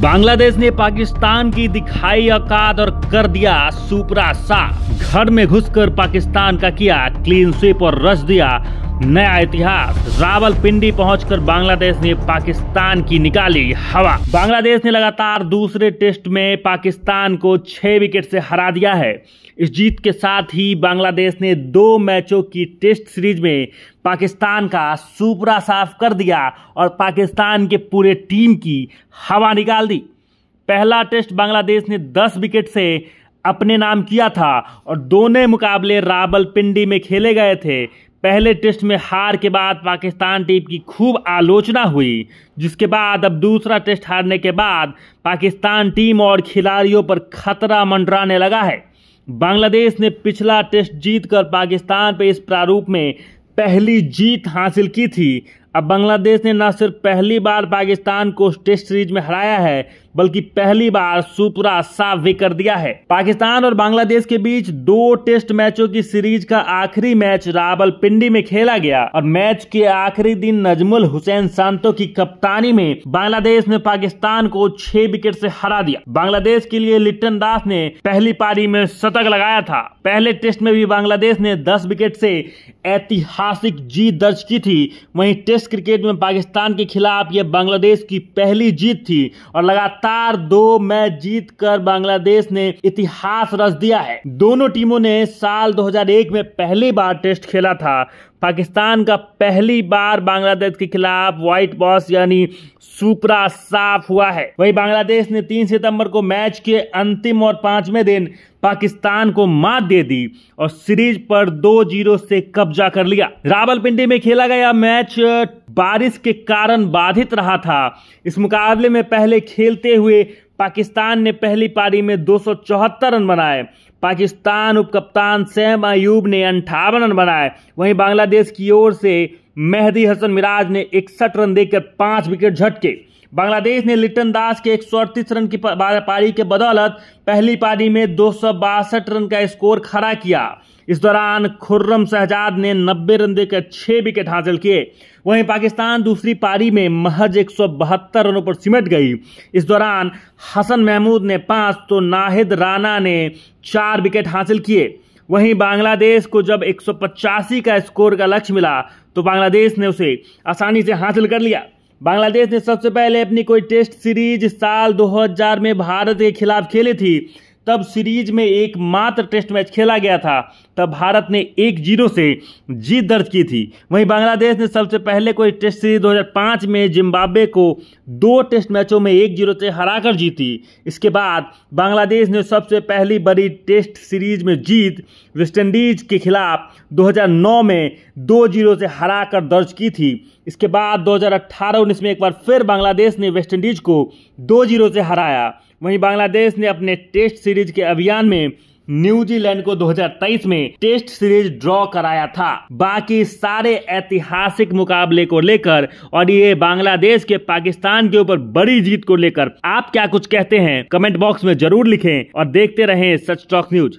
बांग्लादेश ने पाकिस्तान की दिखाई औकात और कर दिया सुपरा सा घर में घुसकर पाकिस्तान का किया क्लीन स्वीप और रच दिया नया इतिहास रावल पिंडी पहुँच बांग्लादेश ने पाकिस्तान की निकाली हवा बांग्लादेश ने लगातार दूसरे टेस्ट में पाकिस्तान को छह विकेट से हरा दिया है इस जीत के साथ ही बांग्लादेश ने दो मैचों की टेस्ट सीरीज में पाकिस्तान का सुपरा साफ कर दिया और पाकिस्तान के पूरे टीम की हवा निकाल दी पहला टेस्ट बांग्लादेश ने दस विकेट से अपने नाम किया था और दोनों मुकाबले रावलपिंडी में खेले गए थे पहले टेस्ट में हार के बाद पाकिस्तान टीम की खूब आलोचना हुई जिसके बाद अब दूसरा टेस्ट हारने के बाद पाकिस्तान टीम और खिलाड़ियों पर खतरा मंडराने लगा है बांग्लादेश ने पिछला टेस्ट जीतकर पाकिस्तान पर इस प्रारूप में पहली जीत हासिल की थी अब बांग्लादेश ने न सिर्फ पहली बार पाकिस्तान को टेस्ट सीरीज में हराया है बल्कि पहली बार सुपरा साफ भी कर दिया है पाकिस्तान और बांग्लादेश के बीच दो टेस्ट मैचों की सीरीज का आखिरी मैच रावलपिंडी में खेला गया और मैच के आखिरी दिन नजमुल हुसैन सांतो की कप्तानी में बांग्लादेश ने पाकिस्तान को छह विकेट से हरा दिया बांग्लादेश के लिए लिट्टन दास ने पहली पारी में शतक लगाया था पहले टेस्ट में भी बांग्लादेश ने 10 विकेट से ऐतिहासिक जीत दर्ज की थी वहीं टेस्ट क्रिकेट में पाकिस्तान के खिलाफ यह बांग्लादेश की पहली जीत थी और लगातार लगातार दो मैच जीत कर बांग्लादेश ने इतिहास रच दिया है दोनों टीमों ने साल 2001 में पहली बार टेस्ट खेला था पाकिस्तान का पहली बार बांग्लादेश के खिलाफ व्हाइट बॉस यानी सुपरा साफ हुआ है वहीं बांग्लादेश ने 3 सितंबर को मैच के अंतिम और पांचवें दिन पाकिस्तान को मात दे दी और सीरीज पर दो जीरो से कब्जा कर लिया रावलपिंडी में खेला गया मैच बारिश के कारण बाधित रहा था इस मुकाबले में पहले खेलते हुए पाकिस्तान ने पहली पारी में दो रन बनाए पाकिस्तान उपकप्तान सैम अयूब ने अंठावन रन बनाए वहीं बांग्लादेश की ओर से मेहदी हसन मिराज ने इकसठ रन देकर पाँच विकेट झटके बांग्लादेश ने लिटन दास के एक रन की पारी के बदौलत पहली पारी में दो रन का स्कोर खड़ा किया इस दौरान खुर्रम शहजाद ने 90 रन देकर 6 विकेट हासिल किए वहीं पाकिस्तान दूसरी पारी में महज एक रनों पर सिमट गई इस दौरान हसन महमूद ने पांच तो नाहिद राना ने चार विकेट हासिल किए वहीं बांग्लादेश को जब एक का स्कोर का लक्ष्य मिला तो बांग्लादेश ने उसे आसानी से हासिल कर लिया बांग्लादेश ने सबसे पहले अपनी कोई टेस्ट सीरीज साल 2000 में भारत के खिलाफ खेली थी तब सीरीज में एक मात्र टेस्ट मैच खेला गया था तब भारत ने एक जीरो से जीत दर्ज की थी वहीं बांग्लादेश ने सबसे पहले कोई टेस्ट सीरीज 2005 में जिम्बाब्वे को दो टेस्ट मैचों में एक जीरो से हराकर जीती इसके बाद बांग्लादेश ने सबसे पहली बड़ी टेस्ट सीरीज में जीत वेस्टइंडीज के खिलाफ 2009 में दो जीरो से हरा कर दर्ज की थी इसके बाद 2018 हज़ार में एक बार फिर बांग्लादेश ने वेस्टइंडीज को दो जीरो से हराया वहीं बांग्लादेश ने अपने टेस्ट सीरीज के अभियान में न्यूजीलैंड को 2023 में टेस्ट सीरीज ड्रॉ कराया था बाकी सारे ऐतिहासिक मुकाबले को लेकर और ये बांग्लादेश के पाकिस्तान के ऊपर बड़ी जीत को लेकर आप क्या कुछ कहते हैं कमेंट बॉक्स में जरूर लिखें और देखते रहें सच टॉक न्यूज